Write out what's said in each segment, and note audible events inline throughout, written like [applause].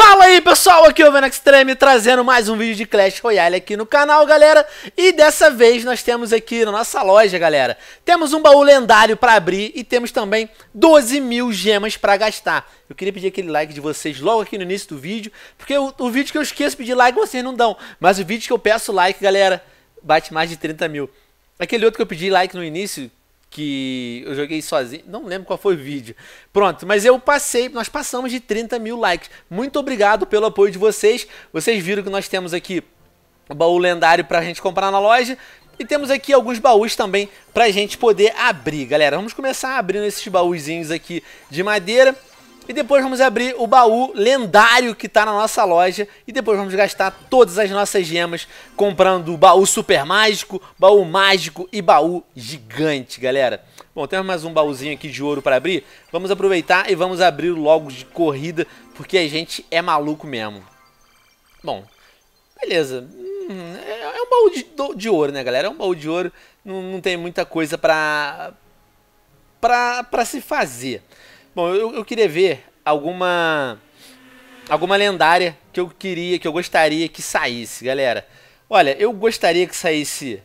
Fala aí pessoal, aqui é o Venom trazendo mais um vídeo de Clash Royale aqui no canal galera E dessa vez nós temos aqui na nossa loja galera Temos um baú lendário para abrir e temos também 12 mil gemas para gastar Eu queria pedir aquele like de vocês logo aqui no início do vídeo Porque o, o vídeo que eu esqueço de pedir like vocês não dão Mas o vídeo que eu peço like galera, bate mais de 30 mil Aquele outro que eu pedi like no início, que eu joguei sozinho, não lembro qual foi o vídeo. Pronto, mas eu passei, nós passamos de 30 mil likes. Muito obrigado pelo apoio de vocês. Vocês viram que nós temos aqui o baú lendário pra gente comprar na loja. E temos aqui alguns baús também pra gente poder abrir, galera. Vamos começar abrindo esses baúzinhos aqui de madeira. E depois vamos abrir o baú lendário que está na nossa loja. E depois vamos gastar todas as nossas gemas comprando o baú super mágico, baú mágico e baú gigante, galera. Bom, temos mais um baúzinho aqui de ouro para abrir. Vamos aproveitar e vamos abrir logo de corrida, porque a gente é maluco mesmo. Bom, beleza. Hum, é, é um baú de, de ouro, né, galera? É um baú de ouro. Não, não tem muita coisa para pra, pra se fazer. Bom, eu, eu queria ver alguma alguma lendária que eu queria, que eu gostaria que saísse, galera. Olha, eu gostaria que saísse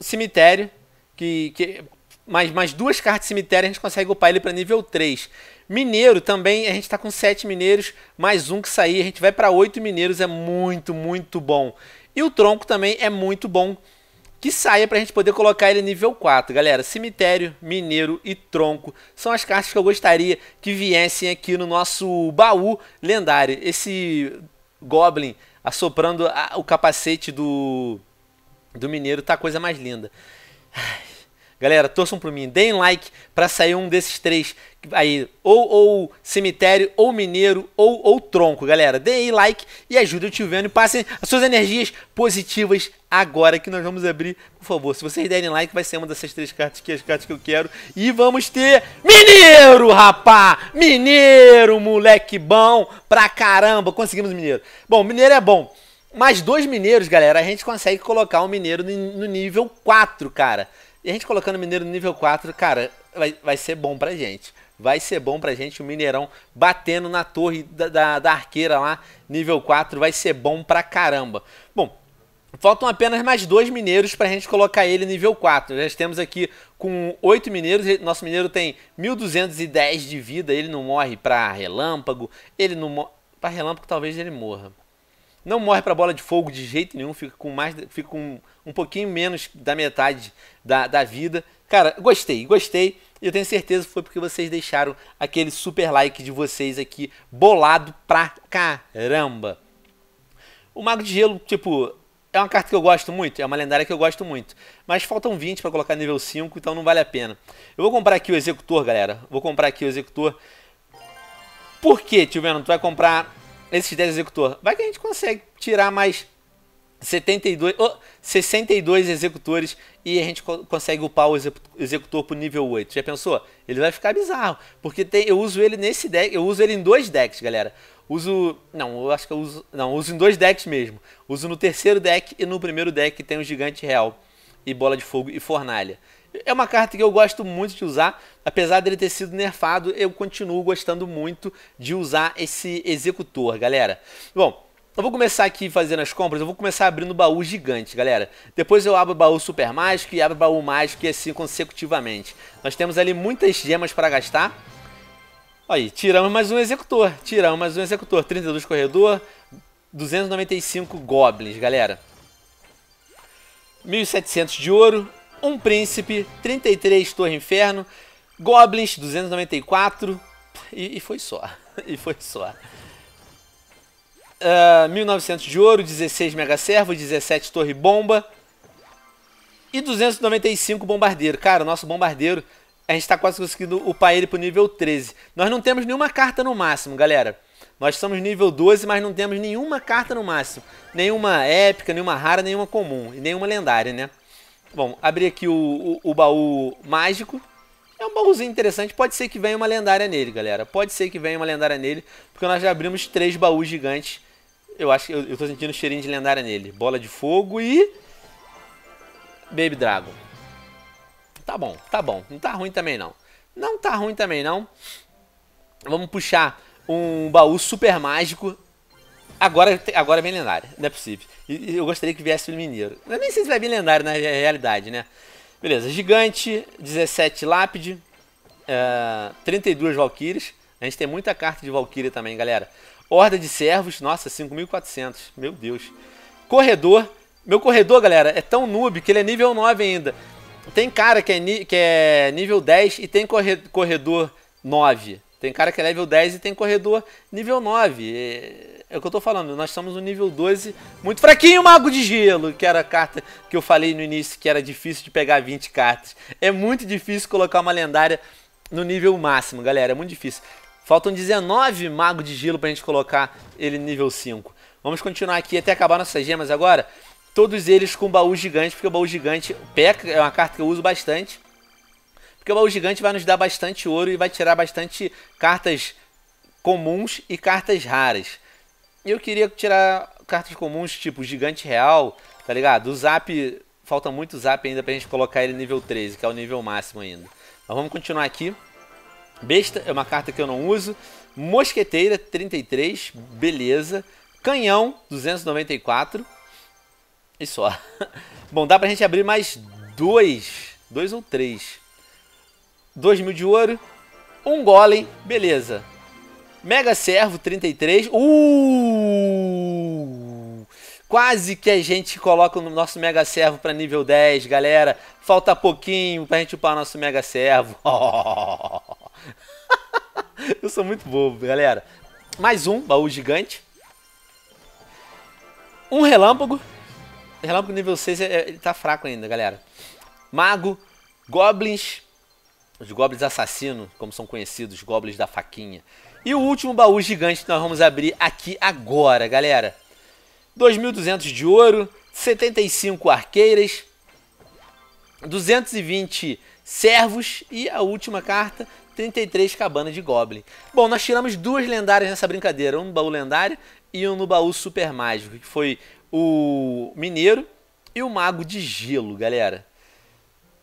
cemitério, que, que mais, mais duas cartas de cemitério a gente consegue upar ele para nível 3. Mineiro também, a gente está com 7 mineiros, mais um que sair, a gente vai para 8 mineiros, é muito, muito bom. E o tronco também é muito bom que saia pra gente poder colocar ele nível 4. Galera, cemitério, mineiro e tronco são as cartas que eu gostaria que viessem aqui no nosso baú lendário. Esse Goblin assoprando a, o capacete do, do mineiro tá a coisa mais linda. Ai. Galera, torçam por mim, deem like para sair um desses três aí, ou, ou cemitério, ou mineiro, ou, ou tronco, galera. Deem like e ajudem o tio Veno e passem as suas energias positivas agora que nós vamos abrir. Por favor, se vocês derem like, vai ser uma dessas três cartas que as cartas que eu quero. E vamos ter mineiro, rapá! Mineiro, moleque bom pra caramba. Conseguimos mineiro. Bom, mineiro é bom. Mais dois mineiros, galera, a gente consegue colocar um mineiro no nível 4, cara. E a gente colocando o Mineiro no nível 4, cara, vai, vai ser bom pra gente. Vai ser bom pra gente o Mineirão batendo na torre da, da, da arqueira lá, nível 4, vai ser bom pra caramba. Bom, Faltam apenas mais dois mineiros para a gente colocar ele nível 4. Nós temos aqui com oito mineiros, nosso mineiro tem 1.210 de vida, ele não morre para relâmpago, ele não morre... Para relâmpago talvez ele morra. Não morre para bola de fogo de jeito nenhum, fica com mais... Fica com um pouquinho menos da metade da, da vida. Cara, gostei, gostei. e Eu tenho certeza que foi porque vocês deixaram aquele super like de vocês aqui bolado pra caramba. O Mago de Gelo, tipo, é uma carta que eu gosto muito, é uma lendária que eu gosto muito. Mas faltam 20 para colocar nível 5, então não vale a pena. Eu vou comprar aqui o Executor, galera. Vou comprar aqui o Executor. Por que, Tio Venom? Tu vai comprar esses 10 Executor? Vai que a gente consegue tirar mais 72, oh, 62 executores e a gente co consegue upar o executor pro nível 8. Já pensou? Ele vai ficar bizarro, porque tem, eu uso ele nesse deck, eu uso ele em dois decks, galera. Uso, não, eu acho que eu uso, não, uso em dois decks mesmo. Uso no terceiro deck e no primeiro deck tem o Gigante Real e Bola de Fogo e Fornalha. É uma carta que eu gosto muito de usar, apesar dele ter sido nerfado, eu continuo gostando muito de usar esse executor, galera. Bom, eu vou começar aqui fazendo as compras, eu vou começar abrindo baú gigante, galera. Depois eu abro baú super mágico e abro baú mágico e assim consecutivamente. Nós temos ali muitas gemas para gastar. Aí, tiramos mais um executor, tiramos mais um executor. 32 corredor, 295 goblins, galera. 1.700 de ouro, um príncipe, 33 torre inferno, goblins, 294 e, e foi só, [laughs] e foi só uh, ah, 1900 de ouro, 16 mega servo, 17 torre bomba e 295 bombardeiro. Cara, o nosso bombardeiro, a gente está quase conseguindo upar ele para o nível 13. Nós não temos nenhuma carta no máximo, galera. Nós estamos nível 12, mas não temos nenhuma carta no máximo. Nenhuma épica, nenhuma rara, nenhuma comum e nenhuma lendária, né? Bom, abri aqui o, o, o baú mágico. É um baúzinho interessante, pode ser que venha uma lendária nele, galera. Pode ser que venha uma lendária nele, porque nós já abrimos três baús gigantes eu acho que eu, eu tô sentindo um cheirinho de lendária nele. Bola de fogo e. Baby Dragon. Tá bom, tá bom. Não tá ruim também não. Não tá ruim também não. Vamos puxar um baú super mágico. Agora, agora vem lendário, não é possível. eu gostaria que viesse o mineiro. Eu nem sei se vai vir lendário na realidade, né? Beleza, gigante, 17 lápide, uh, eh, 32 valquírias. A gente tem muita carta de valquíria também, galera. Horda de servos, nossa, 5.400. Meu Deus. Corredor. Meu corredor, galera, é tão noob que ele é nível 9 ainda. Tem cara que é, que é nível 10 e tem corredor 9. Tem cara que é level 10 e tem corredor nível 9. É, é, o que eu tô falando, nós estamos no nível 12, muito fraquinho, Mago de Gelo, que era a carta que eu falei no início que era difícil de pegar 20 cartas. É muito difícil colocar uma lendária no nível máximo, galera, é muito difícil. Faltam 19 Mago de Gelo pra gente colocar ele nível 5. Vamos continuar aqui até acabar nossas gemas agora. Todos eles com baú gigante, porque o baú gigante peca, é uma carta que eu uso bastante. Porque o baú gigante vai nos dar bastante ouro e vai tirar bastante cartas comuns e cartas raras. Eu queria tirar cartas comuns tipo gigante real, tá ligado? O zap, falta muito zap ainda pra gente colocar ele nível 13, que é o nível máximo ainda. Mas vamos continuar aqui. Besta é uma carta que eu não uso. Mosqueteira, 33, beleza. Canhão, 294. E só. [laughs] Bom, dá pra gente abrir mais dois. Dois ou três. Dois mil de ouro. Um golem, beleza. Mega Servo, 33. Uh! Quase que a gente coloca o nosso Mega Servo para nível 10, galera. Falta pouquinho pra gente upar nosso Mega Servo. Oh! [laughs] [laughs] eu sou muito bobo, galera. Mais um baú gigante. Um relâmpago. Relâmpago nível 6 é, é, ele tá fraco ainda, galera. Mago, goblins, os goblins assassinos, como são conhecidos, os goblins da faquinha. E o último baú gigante que nós vamos abrir aqui agora, galera. 2.200 de ouro, 75 arqueiras, 220 servos e a última carta, 33 cabanas de Goblin. Bom, nós tiramos duas lendárias nessa brincadeira, um no baú lendário e um no baú super mágico, que foi o Mineiro e o Mago de Gelo, galera.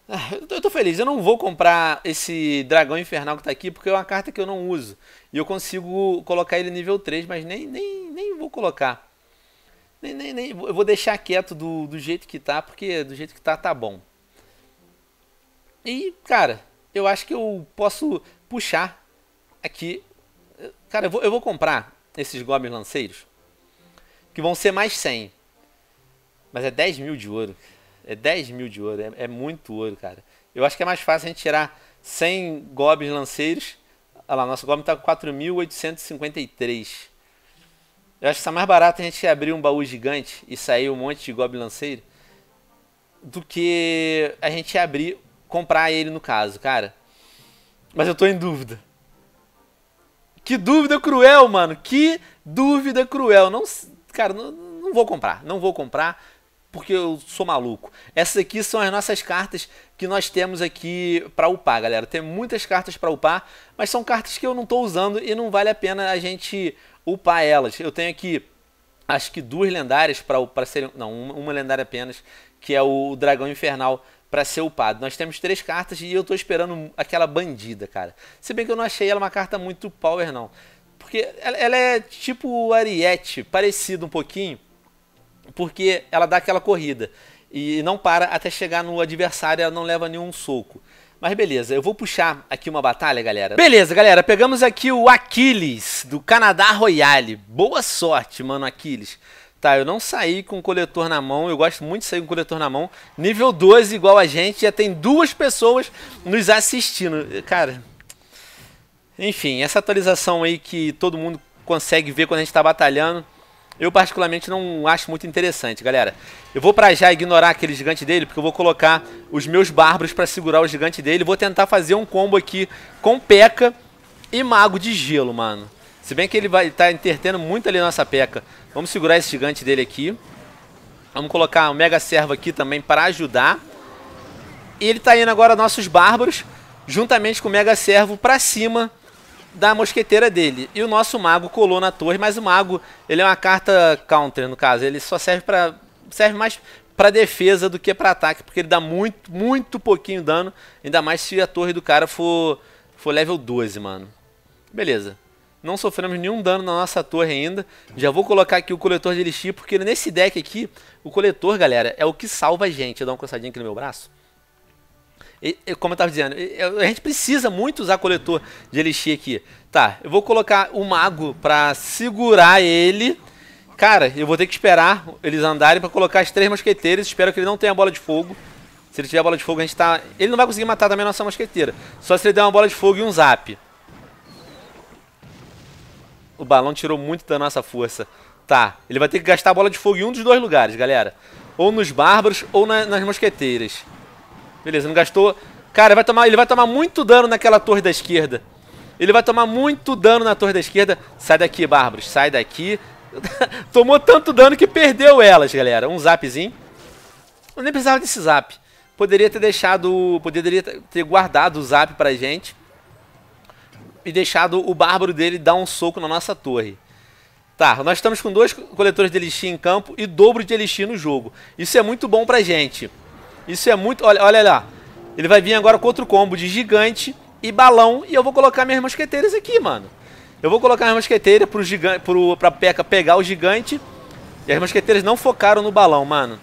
Ah, eu tô feliz, eu não vou comprar esse Dragão Infernal que tá aqui, porque é uma carta que eu não uso. E eu consigo colocar ele nível 3, mas nem, nem, nem vou colocar. Nem, nem, nem, eu vou deixar quieto do, do jeito que tá, porque do jeito que tá, tá bom. E, cara, eu acho que eu posso puxar aqui. Cara, eu vou, eu vou comprar esses goblins lanceiros, que vão ser mais 100. Mas é 10 mil de ouro. É 10 mil de ouro, é, é muito ouro, cara. Eu acho que é mais fácil a gente tirar 100 goblins lanceiros. Olha lá, nosso goblin tá com 4.853. Eu acho que tá mais barato a gente abrir um baú gigante e sair um monte de goblin lanceiro do que a gente abrir comprar ele no caso, cara. Mas eu tô em dúvida. Que dúvida cruel, mano. Que dúvida cruel. Não, cara, não, não vou comprar. Não vou comprar porque eu sou maluco. Essas aqui são as nossas cartas que nós temos aqui para upar, galera. Tem muitas cartas para upar, mas são cartas que eu não estou usando e não vale a pena a gente upar elas. Eu tenho aqui acho que duas lendárias para serem, não, uma, uma lendária apenas, que é o Dragão Infernal para ser upado. Nós temos três cartas e eu tô esperando aquela bandida, cara. Se bem que eu não achei ela uma carta muito power, não. Porque ela é tipo o Ariete, parecido um pouquinho, porque ela dá aquela corrida. E não para até chegar no adversário, ela não leva nenhum soco. Mas beleza, eu vou puxar aqui uma batalha, galera. Beleza, galera, pegamos aqui o Aquiles, do Canadá Royale. Boa sorte, mano, Aquiles. Tá, eu não saí com o coletor na mão, eu gosto muito de sair com o coletor na mão. Nível 12, igual a gente, já tem duas pessoas nos assistindo. Cara, enfim, essa atualização aí que todo mundo consegue ver quando a gente tá batalhando, eu particularmente não acho muito interessante, galera. Eu vou pra já ignorar aquele gigante dele, porque eu vou colocar os meus bárbaros para segurar o gigante dele. Vou tentar fazer um combo aqui com P.E.K.K.A e Mago de Gelo, mano. Se bem que ele vai estar tá entretendo muito ali nossa peca. Vamos segurar esse gigante dele aqui. Vamos colocar o Mega Servo aqui também para ajudar. E ele está indo agora nossos Bárbaros, juntamente com o Mega Servo, para cima da mosqueteira dele. E o nosso Mago colou na torre, mas o Mago, ele é uma carta counter, no caso. Ele só serve para serve mais para defesa do que para ataque, porque ele dá muito, muito pouquinho dano, ainda mais se a torre do cara for, for level 12, mano. Beleza. Não sofremos nenhum dano na nossa torre ainda. Já vou colocar aqui o coletor de elixir, porque nesse deck aqui, o coletor, galera, é o que salva a gente. Eu dou uma coçadinha aqui no meu braço. E, como eu estava dizendo, a gente precisa muito usar coletor de elixir aqui. Tá, eu vou colocar o mago para segurar ele. Cara, eu vou ter que esperar eles andarem para colocar as três mosqueteiras. Espero que ele não tenha bola de fogo. Se ele tiver bola de fogo, a gente tá... Ele não vai conseguir matar também a nossa mosqueteira. Só se ele der uma bola de fogo e um zap. O balão tirou muito da nossa força. Tá, ele vai ter que gastar a bola de fogo em um dos dois lugares, galera. Ou nos bárbaros ou na, nas mosqueteiras. Beleza, não gastou... Cara, vai tomar, ele vai tomar muito dano naquela torre da esquerda. Ele vai tomar muito dano na torre da esquerda. Sai daqui, bárbaros. Sai daqui. [laughs] Tomou tanto dano que perdeu elas, galera. Um zapzinho. Eu nem precisava desse zap. Poderia ter deixado... Poderia ter guardado o zap pra gente e deixado o bárbaro dele dar um soco na nossa torre. Tá, nós estamos com dois coletores de elixir em campo e dobro de elixir no jogo. Isso é muito bom pra gente. Isso é muito... Olha, olha lá. Ele vai vir agora com outro combo de gigante e balão. E eu vou colocar minhas mosqueteiras aqui, mano. Eu vou colocar minha mosqueteira pro gigante, pro, pra Peca pegar o gigante. E as mosqueteiras não focaram no balão, mano.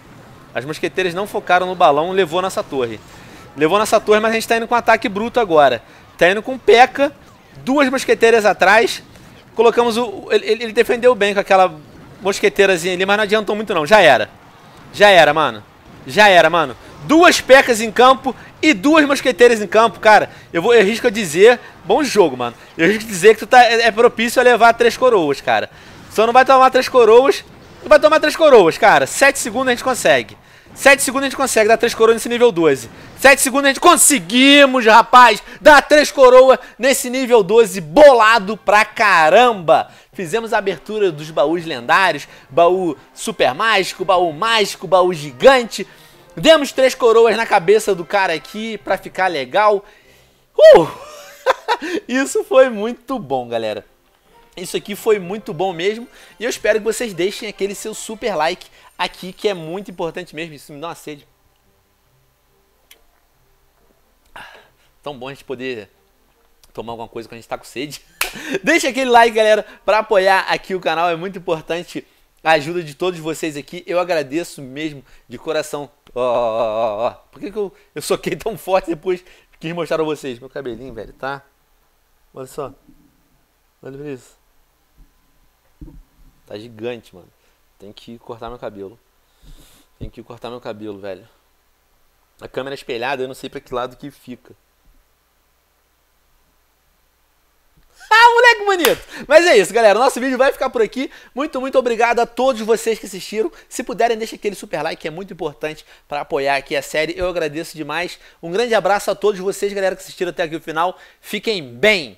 As mosqueteiras não focaram no balão, levou nessa torre. Levou nessa torre, mas a gente tá indo com ataque bruto agora. Tá indo com Peca duas mosqueteiras atrás. Colocamos o. Ele, ele defendeu bem com aquela mosqueteirazinha ali, mas não adiantou muito não. Já era. Já era, mano. Já era, mano. Duas pecas em campo e duas mosqueteiras em campo, cara. Eu vou, eu a dizer, bom jogo, mano. Eu risco a dizer que tu tá, é, é propício a levar três coroas, cara. Só não vai tomar três coroas, não vai tomar três coroas, cara. Sete segundos a gente consegue. 7 segundos a gente consegue dar 3 coroas nesse nível 12. 7 segundos a gente conseguimos, rapaz, dar 3 coroas nesse nível 12, bolado pra caramba. Fizemos a abertura dos baús lendários, baú super mágico, baú mágico, baú gigante. Demos 3 coroas na cabeça do cara aqui pra ficar legal. Uh! [laughs] Isso foi muito bom, galera. Isso aqui foi muito bom mesmo e eu espero que vocês deixem aquele seu super like aqui que é muito importante mesmo. Isso me dá uma sede. Tão bom a gente poder tomar alguma coisa quando a gente tá com sede. [laughs] Deixa aquele like, galera, para apoiar aqui o canal. É muito importante a ajuda de todos vocês aqui. Eu agradeço mesmo de coração. Ó, ó, ó, ó. Por que, que eu, eu soquei tão forte depois quis mostrar a vocês? Meu cabelinho, velho, tá? Olha só. Olha isso. Tá gigante, mano. Tem que cortar meu cabelo. Tem que cortar meu cabelo, velho. A câmera é espelhada, eu não sei pra que lado que fica. Ah, moleque bonito! Mas é isso, galera. Nosso vídeo vai ficar por aqui. Muito, muito obrigado a todos vocês que assistiram. Se puderem, deixa aquele super like, que é muito importante para apoiar aqui a série. Eu agradeço demais. Um grande abraço a todos vocês, galera, que assistiram até aqui o final. Fiquem bem!